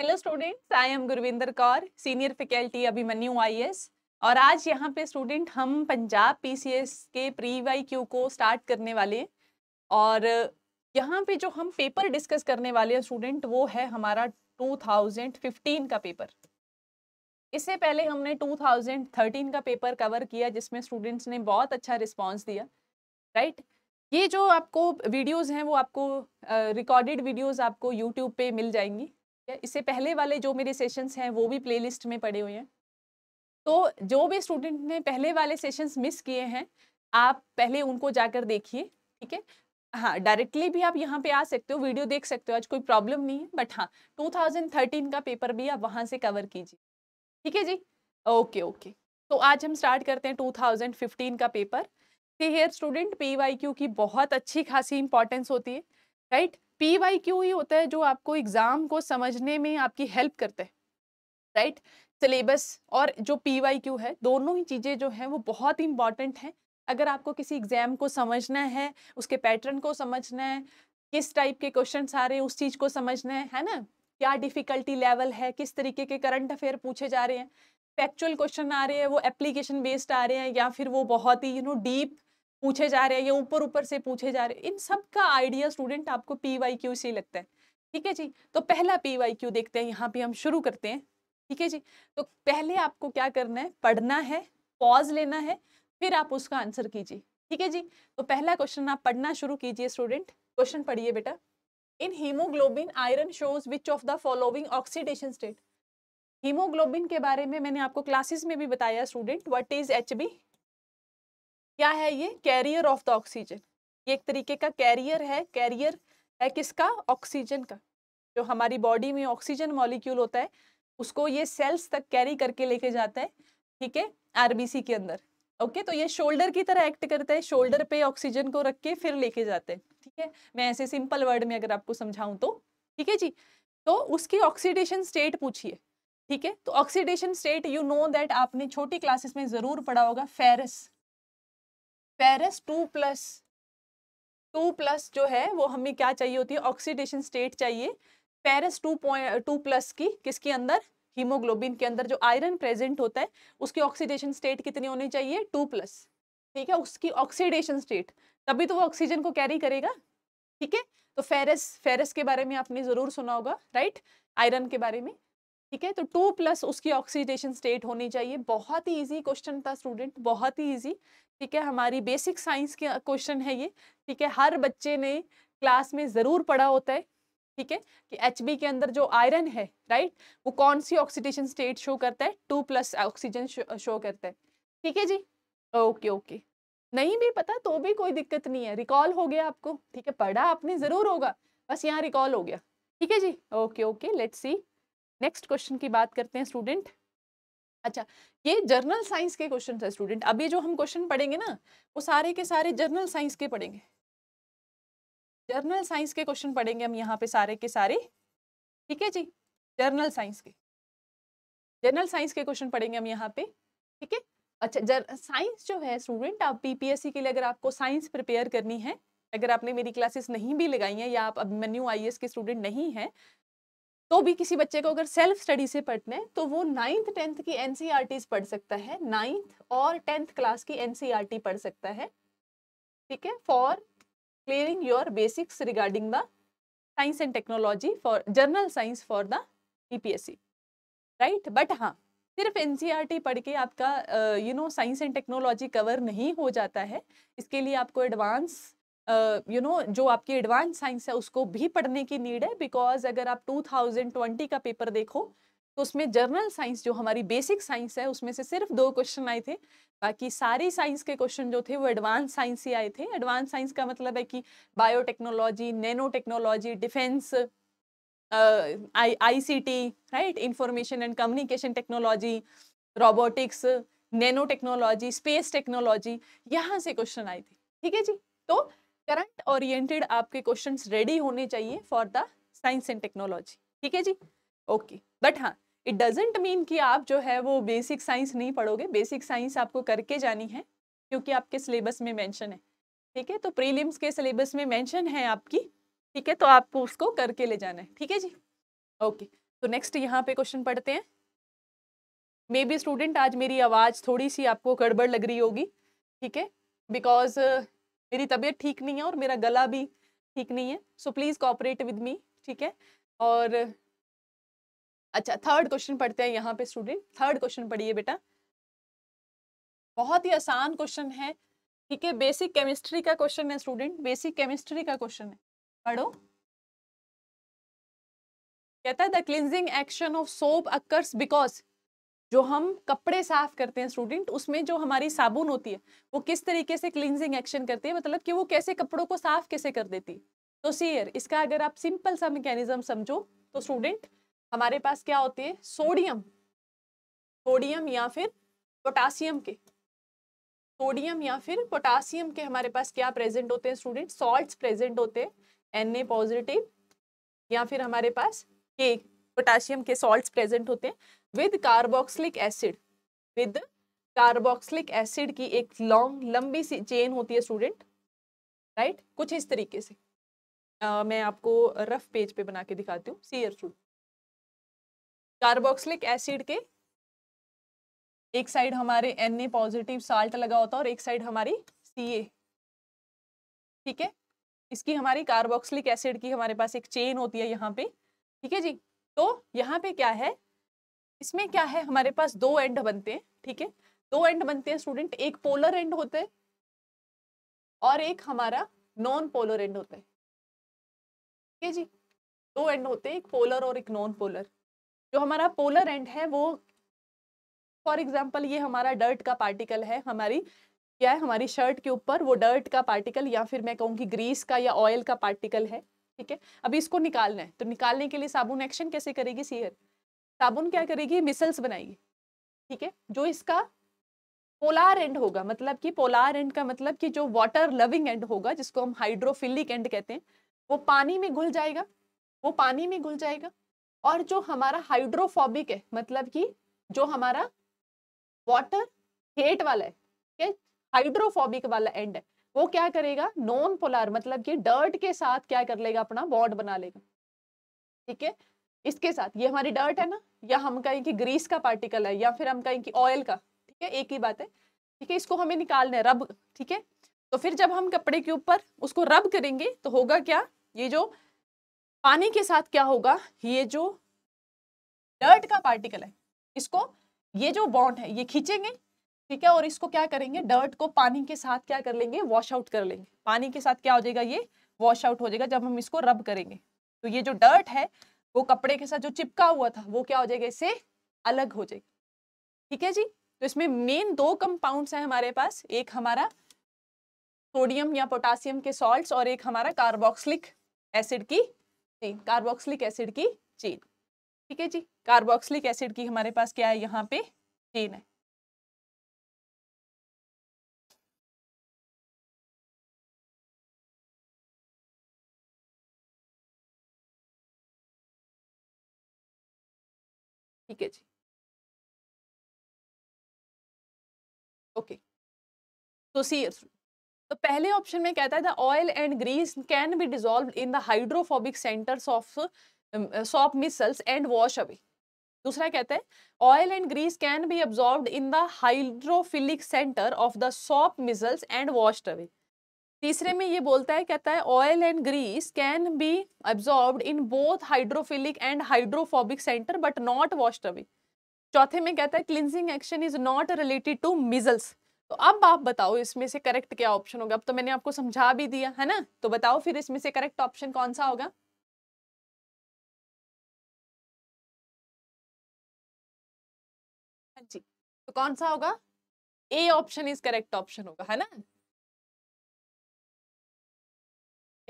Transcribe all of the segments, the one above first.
Hello students I am Gurvinder Kaur senior faculty Abhimanyu एस और आज यहाँ पे स्टूडेंट हम पंजाब पीसीएस के प्री वाई क्यू को स्टार्ट करने वाले और यहाँ पे जो हम पेपर डिस्कस करने वाले हैं स्टूडेंट वो है हमारा 2015 का पेपर इससे पहले हमने 2013 का पेपर कवर किया जिसमें स्टूडेंट्स ने बहुत अच्छा रिस्पॉन्स दिया राइट ये जो आपको वीडियोज़ हैं वो आपको रिकॉर्डेड uh, वीडियोज़ आपको यूट्यूब पर मिल जाएंगी इससे पहले वाले जो मेरे सेशंस हैं वो भी प्लेलिस्ट में पड़े हुए हैं तो जो भी स्टूडेंट ने पहले वाले सेशंस मिस किए हैं आप पहले उनको जाकर देखिए ठीक है हाँ डायरेक्टली भी आप यहाँ पे आ सकते हो वीडियो देख सकते हो आज कोई प्रॉब्लम नहीं है बट हाँ 2013 का पेपर भी आप वहाँ से कवर कीजिए ठीक है जी ओके ओके तो आज हम स्टार्ट करते हैं टू का paper here student P Y Q की बहुत अच्छी खासी इंपॉर्टेंस होती है right right? P Y Q ही होता है जो आपको एग्ज़ाम को समझने में आपकी हेल्प करता है राइट सिलेबस और जो पी वाई क्यू है दोनों ही चीज़ें जो हैं वो बहुत ही इंपॉर्टेंट हैं अगर आपको किसी एग्ज़ाम को समझना है उसके पैटर्न को समझना है किस टाइप के क्वेश्चन आ रहे हैं उस चीज़ को समझना है है ना क्या डिफ़िकल्टी लेवल है किस तरीके के करंट अफेयर पूछे जा रहे हैं फैक्चुअल क्वेश्चन आ रहे हैं वो एप्लीकेशन बेस्ड आ रहे हैं या फिर वो बहुत ही यू नो डीप पूछे जा रहे हैं या ऊपर ऊपर से पूछे जा रहे हैं इन सब का आइडिया स्टूडेंट आपको पी वाई क्यू से लगता है ठीक है जी तो पहला पी वाई क्यू देखते हैं यहाँ पे हम शुरू करते हैं ठीक है जी तो पहले आपको क्या करना है पढ़ना है पॉज लेना है फिर आप उसका आंसर कीजिए ठीक है जी तो पहला क्वेश्चन आप पढ़ना शुरू कीजिए स्टूडेंट क्वेश्चन पढ़िए बेटा in haemoglobin iron shows which of the following oxidation state haemoglobin के बारे में मैंने आपको क्लासेस में भी बताया student what is H B क्या है ये कैरियर ऑफ द ऑक्सीजन ये एक तरीके का कैरियर है कैरियर है किसका ऑक्सीजन का जो हमारी बॉडी में ऑक्सीजन मॉलिक्यूल होता है उसको ये सेल्स तक कैरी करके लेके जाता है ठीक है आरबीसी के अंदर ओके तो ये शोल्डर की तरह एक्ट करता है शोल्डर पे ऑक्सीजन को रख के फिर लेके जाते हैं ठीक है मैं ऐसे सिंपल वर्ड में अगर आपको समझाऊं तो ठीक है जी तो उसकी ऑक्सीडेशन स्टेट पूछिए ठीक है तो oxidation state you know that आपने छोटी क्लासेस में जरूर पढ़ा होगा ferrous ferrous two plus two plus जो है वो हमें क्या चाहिए होती है ऑक्सीडेशन स्टेट चाहिए ferrous two point two plus की किसके अंदर हीमोग्लोबिन के अंदर जो आयरन प्रेजेंट होता है उसकी ऑक्सीडेशन स्टेट कितनी होनी चाहिए टू प्लस ठीक है उसकी ऑक्सीडेशन स्टेट तभी तो वो ऑक्सीजन को कैरी करेगा ठीक है तो फेरस फेरस के बारे में आपने ज़रूर सुना होगा राइट आयरन के बारे में ठीक है तो टू प्लस उसकी ऑक्सीडेशन स्टेट होनी चाहिए बहुत ही इजी क्वेश्चन था स्टूडेंट बहुत ही इजी ठीक है हमारी बेसिक साइंस के क्वेश्चन है ये ठीक है हर बच्चे ने क्लास में ज़रूर पढ़ा होता है ठीक है कि एच के अंदर जो आयरन है राइट वो कौन सी ऑक्सीडेशन स्टेट शो करता है टू प्लस ऑक्सीजन शो करता है ठीक है जी ओके ओके नहीं भी पता तो भी कोई दिक्कत नहीं है रिकॉल हो गया आपको ठीक है पढ़ा आपने ज़रूर होगा बस यहाँ रिकॉल हो गया ठीक है जी okay okay let's see next question की बात करते हैं स्टूडेंट अच्छा ये जर्नल साइंस के क्वेश्चन है स्टूडेंट अभी जो हम क्वेश्चन पढ़ेंगे ना वो सारे के सारे जर्नल साइंस के पढ़ेंगे जर्नल साइंस के क्वेश्चन पढ़ेंगे हम यहाँ पे सारे के सारे ठीक है जी जर्नल साइंस के जर्नल साइंस के क्वेश्चन पढ़ेंगे हम यहाँ पे ठीक है अच्छा जर साइंस जो है स्टूडेंट आप पीपीएससी के लिए अगर आपको साइंस प्रिपेयर करनी है अगर आपने मेरी क्लासेस नहीं भी लगाई हैं या आप अभिमन्यू मेन्यू आई के स्टूडेंट नहीं हैं तो भी किसी बच्चे को अगर सेल्फ स्टडी से पढ़ना है तो वो नाइन्थ टेंथ की एन e पढ़ सकता है नाइन्थ और टेंथ क्लास की एन e पढ़ सकता है ठीक है for clearing your basics regarding the science and technology for general science for the C right but हाँ सिर्फ एन e पढ़ के आपका you know science and technology cover नहीं हो जाता है इसके लिए आपको एडवांस यू नो जो आपकी एडवांस साइंस है उसको भी पढ़ने की नीड है बिकॉज अगर आप 2020 का पेपर देखो तो उसमें जर्नल साइंस जो हमारी बेसिक साइंस है उसमें से सिर्फ दो क्वेश्चन आए थे बाकी सारी साइंस के क्वेश्चन जो थे वो एडवांस साइंस ही आए थे एडवांस साइंस का मतलब है कि biotechnology nano technology defence I I C T right information and communication technology robotics nano technology space technology यहाँ से क्वेश्चन आए थे ठीक है जी तो करंट ओरिएंटेड आपके क्वेश्चन रेडी होने चाहिए for the science and technology ठीक है जी ओके बट हाँ इट डजेंट मीन कि आप जो है वो बेसिक साइंस नहीं पढ़ोगे बेसिक साइंस आपको करके जानी है क्योंकि आपके सिलेबस में मेंशन है ठीक है तो प्रीलिम्स के सिलेबस में मेंशन है आपकी ठीक है तो आपको उसको करके ले जाना है ठीक है जी ओके तो नेक्स्ट यहाँ पे क्वेश्चन पढ़ते हैं मे बी स्टूडेंट आज मेरी आवाज़ थोड़ी सी आपको गड़बड़ लग रही होगी ठीक है बिकॉज मेरी तबीयत ठीक नहीं है और मेरा गला भी ठीक नहीं है so please cooperate with me ठीक है और अच्छा थर्ड क्वेश्चन पढ़ते हैं यहाँ पे स्टूडेंट थर्ड क्वेश्चन पढ़िए बेटा बहुत ही आसान क्वेश्चन है ठीक है बेसिक केमिस्ट्री का क्वेश्चन है स्टूडेंट बेसिक केमिस्ट्री का क्वेश्चन है पढ़ो कहता है the cleansing action of soap occurs because जो हम कपड़े साफ करते हैं स्टूडेंट उसमें जो हमारी साबुन होती है वो किस तरीके से क्लिनजिंग एक्शन करती है मतलब कि वो कैसे कपड़ों को साफ कैसे कर देती है तो सीयर इसका अगर आप सिंपल सा मैकेनिज्म समझो तो स्टूडेंट हमारे पास क्या होती है सोडियम सोडियम या फिर पोटासियम के सोडियम या फिर पोटासियम के हमारे पास क्या प्रेजेंट होते हैं स्टूडेंट सॉल्ट प्रेजेंट होते हैं एन ए पॉजिटिव या फिर हमारे पास के पोटासियम के सॉल्ट प्रेजेंट होते हैं with carboxylic acid with carboxylic acid की एक लॉन्ग लंबी सी चेन होती है स्टूडेंट राइट right? कुछ इस तरीके से uh, मैं आपको रफ पेज पे बना के दिखाती हूँ सीयर स्टूडेंट कार्बोक्सिलिक एसिड के एक साइड हमारे एन ए पॉजिटिव साल्ट लगा होता है और एक साइड हमारी सी ए ठीक है इसकी हमारी कार्बोक्सिलिक एसिड की हमारे पास एक चेन होती है यहाँ पे ठीक है जी तो यहाँ पे क्या है इसमें क्या है हमारे पास दो एंड बनते हैं ठीक है दो एंड बनते हैं स्टूडेंट एक पोलर एंड होता है और एक हमारा नॉन पोलर एंड होता है ठीक है जी दो एंड होते हैं एक पोलर और एक नॉन पोलर जो हमारा पोलर एंड है वो फॉर एग्जाम्पल ये हमारा डर्ट का पार्टिकल है हमारी क्या है हमारी शर्ट के ऊपर वो डर्ट का पार्टिकल या फिर मैं कहूँगी ग्रीस का या ऑयल का पार्टिकल है ठीक है अभी इसको निकालना है तो निकालने के लिए साबुन एक्शन कैसे करेगी सीयर साबुन क्या करेगी मिसल्स बनाएगी ठीक है जो इसका पोलार एंड होगा मतलब कि पोलार एंड का मतलब कि जो वाटर लविंग एंड होगा जिसको हम हाइड्रोफिलिक एंड कहते हैं वो पानी में घुल जाएगा वो पानी में घुल जाएगा और जो हमारा हाइड्रोफोबिक है मतलब कि जो हमारा वाटर हेट वाला है ठीक है हाइड्रोफोबिक वाला एंड है वो क्या करेगा नॉन पोलार मतलब कि डर्ट के साथ क्या कर लेगा अपना बॉड बना लेगा ठीक है इसके साथ ये हमारी डर्ट है ना या हम कहें कि ग्रीस का पार्टिकल है या फिर हम कहें कि ऑयल का ठीक है एक ही बात है ठीक है इसको हमें निकालना है रब ठीक है तो फिर जब हम कपड़े के ऊपर उसको रब करेंगे तो होगा क्या ये जो पानी के साथ क्या होगा ये जो डर्ट का पार्टिकल है इसको ये जो बॉन्ड है ये खींचेंगे ठीक है और इसको क्या करेंगे डर्ट को पानी के साथ क्या कर लेंगे वॉश आउट कर लेंगे पानी के साथ क्या हो जाएगा ये वॉश आउट हो जाएगा जब हम इसको रब करेंगे तो ये जो डर्ट है वो कपड़े के साथ जो चिपका हुआ था वो क्या हो जाएगा इससे अलग हो जाएगा ठीक है जी तो इसमें मेन दो कंपाउंड्स हैं हमारे पास एक हमारा सोडियम या पोटासियम के सॉल्ट्स और एक हमारा कार्बोक्सिलिक एसिड की चेन कार्बोक्सिलिक एसिड की चेन ठीक है जी कार्बोक्सिलिक एसिड की हमारे पास क्या है यहाँ पे चेन है ठीक है जी ओके तो सी तो पहले ऑप्शन में कहता है the oil and grease can be dissolve in the hydrophobic centres of soap micelles and wash away दूसरा कहता है oil and grease can be absorb in the hydrophilic centre of the soap micelles and washed away तीसरे में ये बोलता है कहता है oil and grease can be absorb in both hydrophilic and hydrophobic centre but not washed away चौथे में कहता है cleansing action is not related to micelles तो अब आप बताओ इसमें से करेक्ट क्या ऑप्शन होगा अब तो मैंने आपको समझा भी दिया है ना तो बताओ फिर इसमें से करेक्ट ऑप्शन कौन सा होगा हाँ जी तो कौन सा होगा A option is correct option होगा है ना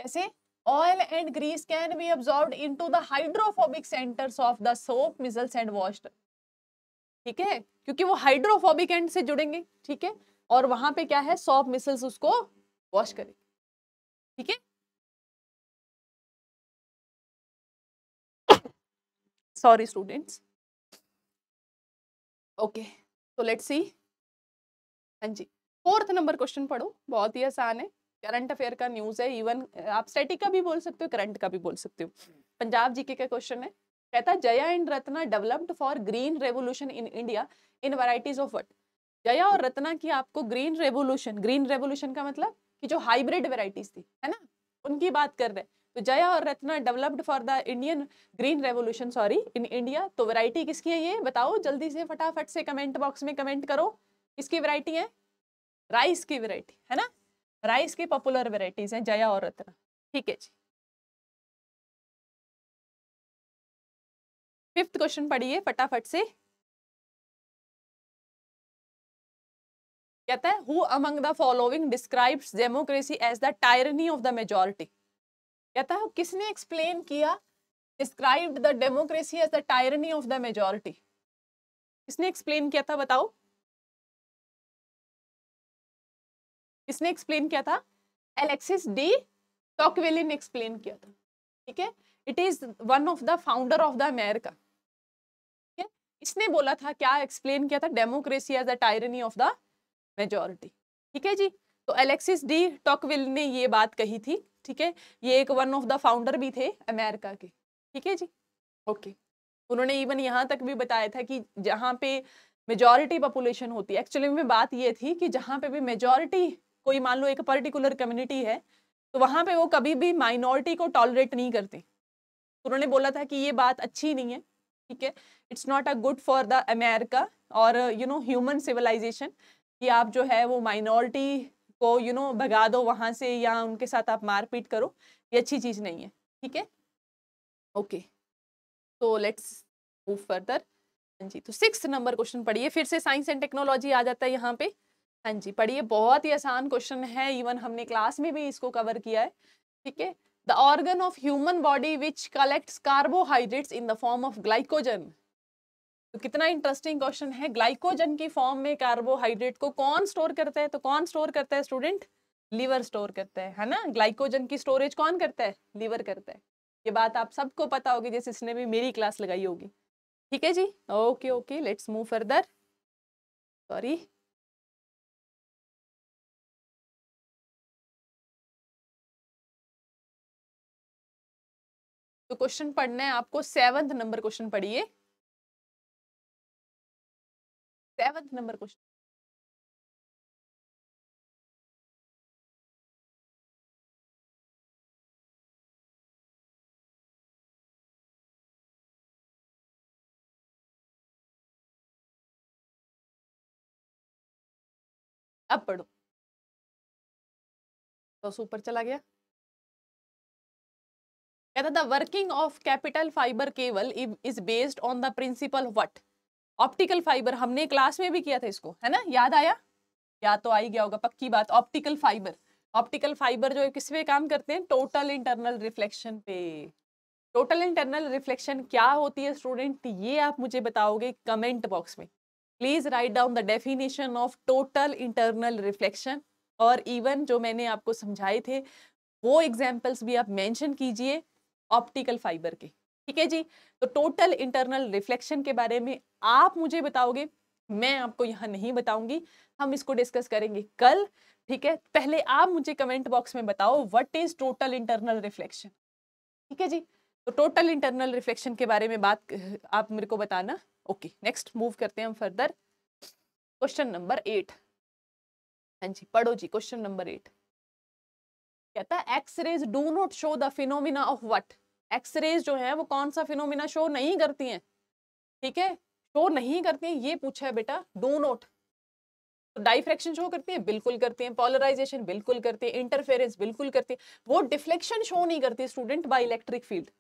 कैसे and grease can be be into the hydrophobic centre of the soap micelles and wash ठीक है क्योंकि वो हाइड्रोफोबिक एंड से जुड़ेंगे ठीक है और वहां पे क्या है सॉप मिसल्स उसको वॉश करेंगे ठीक है सॉरी स्टूडेंट्स ओके तो लेट्स सी हाँ जी फोर्थ नंबर क्वेश्चन पढ़ो बहुत ही आसान है करंट अफेयर का न्यूज है इवन आप स्टैटिक का भी बोल सकते हो करंट का भी बोल सकते हो हम्म। पंजाब जीके का क्वेश्चन है कहता Jaya and Ratna developed for green revolution in India in varieties of what Jaya और रत्ना की आपको ग्रीन रेवोल्यूशन ग्रीन रेवोल्यूशन का मतलब कि जो हाइब्रिड वेराइटीज थी है ना उनकी बात कर रहे हैं तो जया और Ratna developed for the Indian green revolution sorry in India तो वेराइटी किसकी है ये बताओ जल्दी से फटाफट से कमेंट बॉक्स में कमेंट करो किसकी वेराइटी है राइस की वेराइटी है ना राइस की पॉपुलर वेराइटीज हैं जया और रत्न ठीक है जी फिफ्थ क्वेश्चन पढ़िए फटाफट से कहता है who among the following describes democracy as the tyranny of the majority कहता है किसने एक्सप्लेन किया described the democracy as the tyranny of the majority किसने एक्सप्लेन किया था बताओ किसने एक्सप्लेन किया था एलेक्सिस डी टॉकवेली ने एक्सप्लेन किया था ठीक है it is one of the founder of the America ठीक है इसने बोला था क्या एक्सप्लेन किया था democracy as a tyranny of the majority ठीक है जी तो एलेक्सिस डी टॉकविल ने ये बात कही थी ठीक है ये एक वन ऑफ द फाउंडर भी थे अमेरिका के ठीक है जी ओके okay. उन्होंने इवन यहाँ तक भी बताया था कि जहाँ पे मेजॉरिटी पॉपुलेशन होती है एक्चुअली में बात ये थी कि जहाँ पे भी मेजॉरिटी कोई मान लो एक पर्टिकुलर कम्युनिटी है तो वहाँ पे वो कभी भी माइनॉरिटी को टॉलरेट नहीं करती उन्होंने बोला था कि ये बात अच्छी नहीं है ठीक है it's not a good for the America और यू नो ह्यूमन सिविलाइजेशन कि आप जो है वो माइनॉरिटी को यू you नो know, भगा दो वहाँ से या उनके साथ आप मारपीट करो ये अच्छी चीज़ नहीं है ठीक है ओके तो लेट्स मूव फर्दर जी तो सिक्स नंबर क्वेश्चन पढ़िए फिर से साइंस एंड टेक्नोलॉजी आ जाता है यहाँ पे हाँ जी पढ़िए बहुत ही आसान क्वेश्चन है इवन हमने क्लास में भी इसको कवर किया है ठीक है the organ of human body which collects carbohydrates in the form of glycogen तो कितना इंटरेस्टिंग क्वेश्चन है ग्लाइकोजन की फॉर्म में कार्बोहाइड्रेट को कौन स्टोर करता है तो कौन स्टोर करता है स्टूडेंट लीवर स्टोर करता है है ना ग्लाइकोजन की स्टोरेज कौन करता है लीवर करता है ये बात आप सबको पता होगी जैसे इसने भी मेरी क्लास लगाई होगी ठीक है जी okay okay let's move further sorry तो क्वेश्चन पढ़ना है आपको सेवंथ नंबर क्वेश्चन पढ़िए सेवंथ नंबर क्वेश्चन अब पढ़ो बस तो ऊपर चला गया कहता the working of capital fibre cable is based on the principle what optical fibre हमने क्लास में भी किया था इसको है ना याद आया या तो आई गया होगा पक्की बात ऑप्टिकल फाइबर ऑप्टिकल फाइबर जो किस पे काम करते हैं टोटल इंटरनल रिफ्लेक्शन पे टोटल इंटरनल रिफ्लेक्शन क्या होती है स्टूडेंट ये आप मुझे बताओगे कमेंट बॉक्स में please write down the definition of total internal reflection और इवन जो मैंने आपको समझाए थे वो एग्जाम्पल्स भी आप मैंशन कीजिए ऑप्टिकल फाइबर के ठीक है जी तो टोटल इंटरनल रिफ्लेक्शन के बारे में आप मुझे बताओगे मैं आपको यहाँ नहीं बताऊंगी हम इसको डिस्कस करेंगे कल ठीक है पहले आप मुझे कमेंट बॉक्स में बताओ what is total internal reflection ठीक है जी तो टोटल इंटरनल रिफ्लेक्शन के बारे में बात आप मेरे को बताना ओके नेक्स्ट मूव करते हैं हम फर्दर क्वेश्चन नंबर एट हाँ जी पढ़ो जी क्वेश्चन नंबर एट कहता है X-rays do not show the phenomena of what X-rays जो है वो कौन सा फिनोमिना शो नहीं करती हैं ठीक है शो नहीं करती हैं ये पूछा है बेटा डू नॉट तो डाइफ्रेक्शन शो करती है बिल्कुल करती है पॉलराइजेशन बिल्कुल करती है इंटरफेरेंस बिल्कुल करती है वो डिफ्लेक्शन शो नहीं करती स्टूडेंट बाई इलेक्ट्रिक फील्ड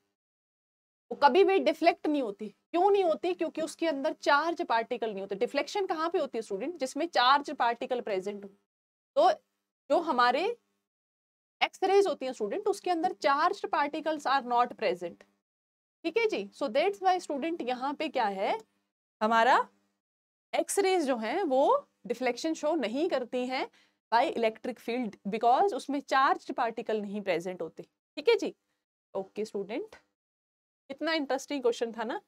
वो कभी भी डिफ्लेक्ट नहीं होती क्यों नहीं होती क्योंकि उसके अंदर चार्ज पार्टिकल नहीं होते डिफ्लेक्शन कहाँ पे होती है स्टूडेंट जिसमें चार्ज पार्टिकल प्रेजेंट हो तो जो हमारे एक्सरेज होती है स्टूडेंट उसके अंदर charge particles are not present ठीक है जी सो देट्स वाई स्टूडेंट यहाँ पे क्या है हमारा एक्सरेज जो है वो डिफ्लेक्शन शो नहीं करती हैं बाय इलेक्ट्रिक फील्ड बिकॉज उसमें चार्ज पार्टिकल नहीं प्रेजेंट होते ठीक है जी ओके स्टूडेंट इतना इंटरेस्टिंग क्वेश्चन था ना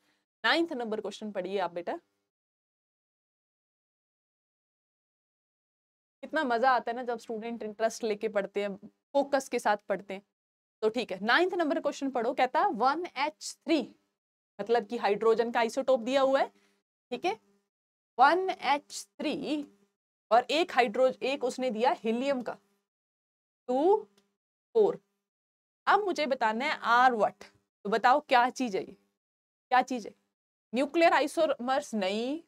नाइन्थ नंबर क्वेश्चन पढ़िए आप बेटा कितना मजा आता है ना जब स्टूडेंट इंटरेस्ट लेके पढ़ते हैं फोकस के साथ पढ़ते हैं तो ठीक है नाइन्थ नंबर क्वेश्चन पढ़ो कहता है वन एच थ्री मतलब कि हाइड्रोजन का आइसोटोप दिया हुआ है ठीक है वन एच थ्री और एक हाइड्रोज एक उसने दिया हीलियम का टू फोर अब मुझे बताना है आर वट तो बताओ क्या चीज है ये क्या चीज है न्यूक्लियर आइसोमर्स नहीं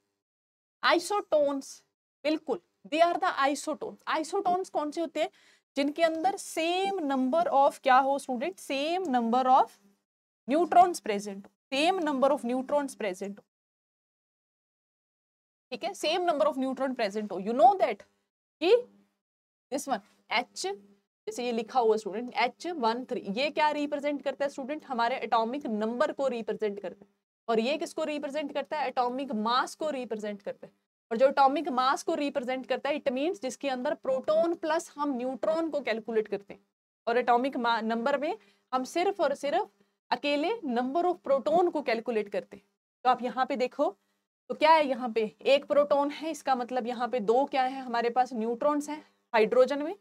आइसोटोन्स बिल्कुल they are the isotones isotones कौन से होते हैं जिनके अंदर सेम नंबर ऑफ क्या हो student same number of neutrons present हो same number of neutrons present हो ठीक है same number of neutron present हो यू नो दैट कि दिस वन एच जैसे ये लिखा हुआ स्टूडेंट एच वन थ्री ये क्या रिप्रेजेंट करता है स्टूडेंट हमारे एटॉमिक नंबर को रिप्रेजेंट करता है और ये किसको रिप्रेजेंट करता है एटॉमिक मास को रिप्रेजेंट करता है और जो एटॉमिक मास को रिप्रेजेंट करता है इट मीन जिसके अंदर प्रोटोन प्लस हम न्यूट्रॉन को कैलकुलेट करते हैं और एटॉमिक नंबर में हम सिर्फ और सिर्फ अकेले नंबर ऑफ प्रोटोन को कैलकुलेट करते हैं तो आप यहाँ पे देखो तो क्या है यहाँ पे एक प्रोटोन है इसका मतलब यहाँ पे दो क्या है हमारे पास न्यूट्रॉन्स हैं हाइड्रोजन में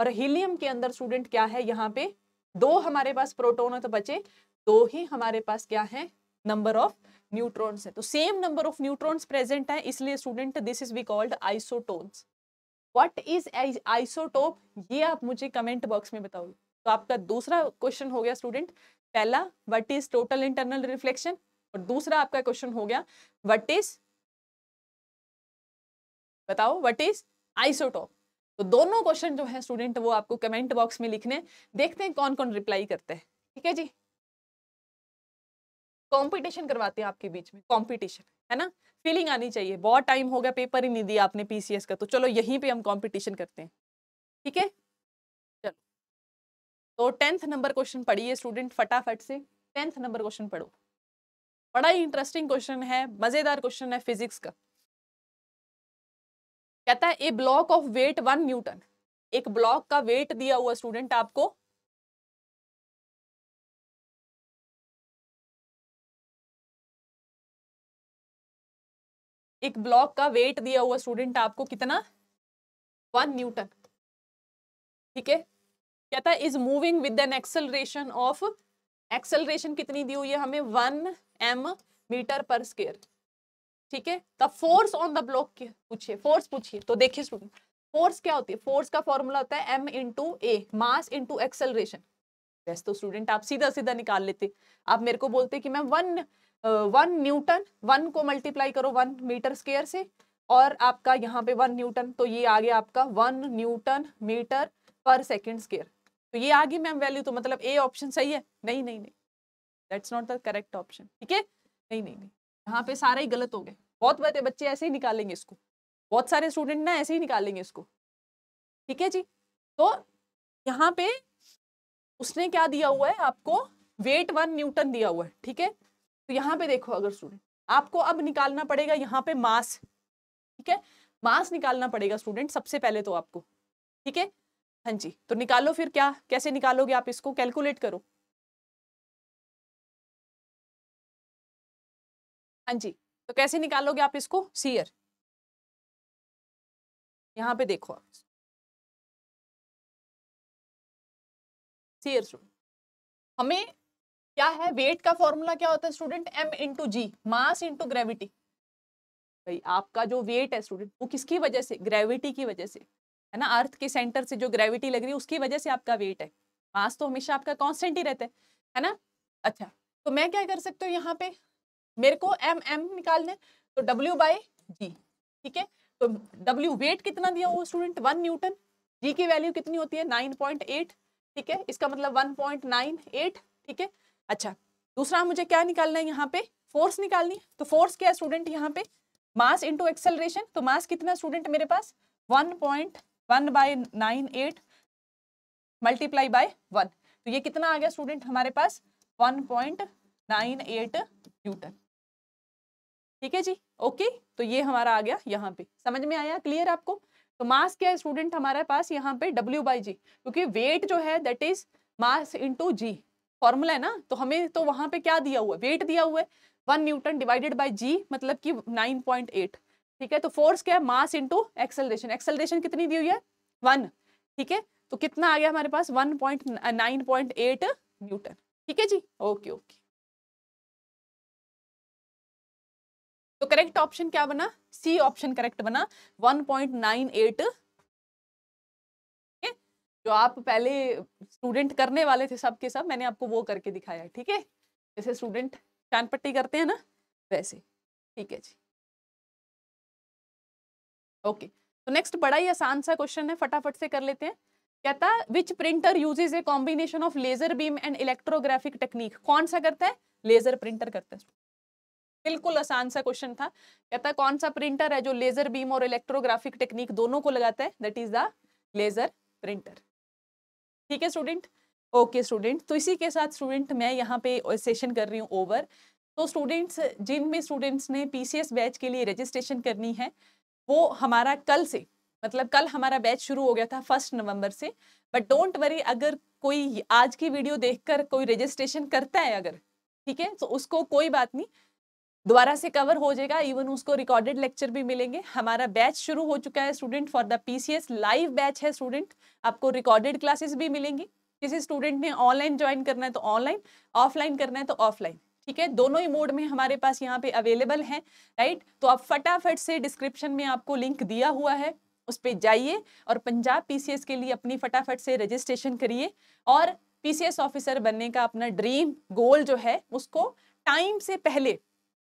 और हीलियम के अंदर स्टूडेंट क्या है यहाँ पे दो हमारे पास प्रोटोन है तो बचे दो ही हमारे पास क्या है नंबर ऑफ न्यूट्रॉन्स है तो same number of neutrons present है इसलिए student this is be called isotones what is isotope ये आप मुझे कमेंट बॉक्स में बताओगे तो आपका दूसरा क्वेश्चन हो गया स्टूडेंट पहला what is total internal reflection और दूसरा आपका क्वेश्चन हो गया व्हाट इज बताओ व्हाट इज आइसोटोप तो दोनों क्वेश्चन जो है स्टूडेंट वो आपको कमेंट बॉक्स में लिखने देखते हैं कौन कौन रिप्लाई करते हैं ठीक है जी कॉम्पिटिशन करवाते हैं आपके बीच में कॉम्पिटिशन है ना फीलिंग आनी चाहिए बहुत टाइम हो गया पेपर ही नहीं दिया आपने पीसीएस का तो चलो यहीं पे हम कंपटीशन करते हैं ठीक है चलो तो टेंथ नंबर क्वेश्चन पढ़िए स्टूडेंट फटाफट से टेंथ नंबर क्वेश्चन पढ़ो बड़ा ही इंटरेस्टिंग क्वेश्चन है मजेदार क्वेश्चन है फिजिक्स का कहता है a block of weight one newton एक ब्लॉक का वेट दिया हुआ स्टूडेंट आपको एक ब्लॉक का वेट दिया हुआ स्टूडेंट आपको कितना वन न्यूटन ठीक है कहता है is moving with an acceleration of acceleration कितनी दी हुई है हमें one M metre per square ठीक है the force on the block पूछिए फोर्स पूछिए तो देखिए स्टूडेंट फोर्स क्या होती है फोर्स का फॉर्मूला होता है M into A mass into acceleration वैसे तो स्टूडेंट आप सीधा सीधा निकाल लेते आप मेरे को बोलते कि ma'am one one newton one को मल्टीप्लाई करो वन मीटर स्केयर से और आपका यहाँ पे वन न्यूटन तो ये आ गया आपका one newton metre per second square तो ये आ गई मैम वैल्यू तो मतलब ए ऑप्शन सही है नहीं नहीं नहीं that's not the correct option ठीक है नहीं नहीं नहीं यहाँ पे सारा ही गलत हो गए बहुत बहुत बच्चे ऐसे ही निकालेंगे इसको बहुत सारे स्टूडेंट ना ऐसे ही निकालेंगे इसको ठीक है जी तो यहाँ पे उसने क्या दिया हुआ है आपको वेट वन न्यूटन दिया हुआ है ठीक है तो यहाँ पे देखो अगर स्टूडेंट आपको अब निकालना पड़ेगा यहाँ पे मास ठीक है मास निकालना पड़ेगा स्टूडेंट सबसे पहले तो आपको ठीक है हाँ जी तो निकालो फिर क्या कैसे निकालोगे आप इसको कैलकुलेट करो हाँ जी तो कैसे निकालोगे आप इसको सीयर यहाँ पे देखो आप सीयर स्टूडेंट हमें क्या है वेट का फॉर्मूला क्या होता है student M into G mass into gravity भाई आपका जो वेट है स्टूडेंट वो किसकी वजह से ग्रेविटी की वजह से है ना अर्थ के सेंटर से जो ग्रेविटी लग रही है उसकी वजह से आपका वेट है मास तो हमेशा आपका कॉन्स्टेंट ही रहता है है ना अच्छा तो मैं क्या कर सकती हूँ यहाँ पे मेरे को एम एम निकालना है तो डब्ल्यू बाई जी ठीक है तो डब्ल्यू वेट कितना दिया हुआ स्टूडेंट वन न्यूटन जी की वैल्यू कितनी होती है नाइन पॉइंट एट ठीक है इसका मतलब वन पॉइंट नाइन एट ठीक है अच्छा दूसरा मुझे क्या निकालना है यहाँ पे फोर्स निकालनी तो फोर्स क्या है स्टूडेंट यहाँ पे मास इंटू एक्सेलरेशन तो मास कितना स्टूडेंट मेरे पास one point one by nine eight multiply by one तो ये कितना आ गया स्टूडेंट हमारे पास one point nine eight newton ठीक है जी ओके तो ये हमारा आ गया यहाँ पे समझ में आया क्लियर आपको तो मास क्या है स्टूडेंट हमारे पास यहाँ पे डब्ल्यू बाई जी क्योंकि वेट जो है that is mass into G formula है ना तो हमें तो वहां पे क्या दिया हुआ है वेट दिया हुआ है one newton divided by G मतलब कि नाइन पॉइंट एट ठीक है तो फोर्स क्या है मास इंटू एक्सेलरेशन एक्सेलरेशन कितनी दी हुई है वन ठीक है तो कितना आ गया हमारे पास one point nine point eight newton ठीक है जी ओके ओके तो करेक्ट ऑप्शन क्या बना सी ऑप्शन करेक्ट बना वन पॉइंट नाइन एट जो आप पहले स्टूडेंट करने वाले थे सब के सब मैंने आपको वो करके दिखाया है ठीक है जैसे स्टूडेंट चांद पट्टी करते हैं ना वैसे ठीक है जी ओके तो नेक्स्ट बड़ा ही आसान सा क्वेश्चन है फटाफट से कर लेते हैं कहता which printer uses a combination of laser beam and electrographic technique कौन सा करता है लेजर प्रिंटर करता है बिल्कुल आसान सा क्वेश्चन था कहता कौन सा प्रिंटर है जो लेजर बीम और इलेक्ट्रोग्राफिक टेक्निक दोनों को लगाता है that is the laser printer ठीक है स्टूडेंट ओके स्टूडेंट तो इसी के साथ स्टूडेंट मैं यहाँ पे सेशन कर रही हूँ ओवर तो स्टूडेंट्स जिन भी स्टूडेंट्स ने पीसीएस बैच के लिए रजिस्ट्रेशन करनी है वो हमारा कल से मतलब कल हमारा बैच शुरू हो गया था फर्स्ट नवंबर से बट डोंट वरी अगर कोई आज की वीडियो देखकर कोई रजिस्ट्रेशन करता है अगर ठीक है तो उसको कोई बात नहीं दोबारा से कवर हो जाएगा इवन उसको रिकॉर्डेड लेक्चर भी मिलेंगे हमारा बैच शुरू हो चुका है student for the PCS live batch है स्टूडेंट आपको रिकॉर्डेड क्लासेस भी मिलेंगी किसी स्टूडेंट ने ऑनलाइन ज्वाइन करना है तो ऑनलाइन ऑफलाइन करना है तो ऑफलाइन ठीक है दोनों ही मोड में हमारे पास यहाँ पे अवेलेबल है राइट तो आप फटाफट से डिस्क्रिप्शन में आपको लिंक दिया हुआ है उस पर जाइए और पंजाब पीसीएस के लिए अपनी फटाफट से रजिस्ट्रेशन करिए और पीसीएस ऑफिसर बनने का अपना ड्रीम गोल जो है उसको टाइम से पहले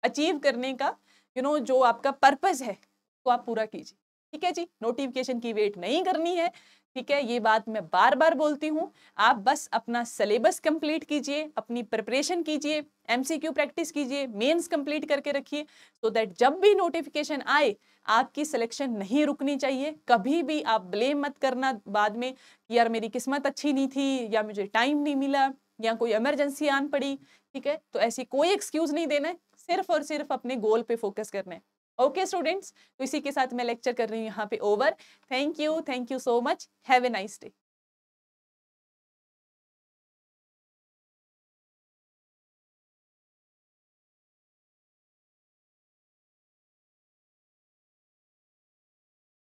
अचीव करने का यू you नो know, जो आपका पर्पज़ है उसको आप पूरा कीजिए ठीक है जी नोटिफिकेशन की वेट नहीं करनी है ठीक है ये बात मैं बार बार बोलती हूँ आप बस अपना सिलेबस कंप्लीट कीजिए अपनी प्रिपरेशन कीजिए एमसीक्यू प्रैक्टिस कीजिए मेंस कंप्लीट करके रखिए सो दैट जब भी नोटिफिकेशन आए आपकी सिलेक्शन नहीं रुकनी चाहिए कभी भी आप ब्लेम मत करना बाद में कि यार मेरी किस्मत अच्छी नहीं थी या मुझे टाइम नहीं मिला या कोई इमरजेंसी आन पड़ी ठीक है तो ऐसी कोई एक्सक्यूज़ नहीं देना सिर्फ और सिर्फ अपने गोल पे फोकस करना है ओके स्टूडेंट्स तो इसी के साथ मैं लेक्चर कर रही हूँ यहाँ पे over thank you thank you so much have a nice day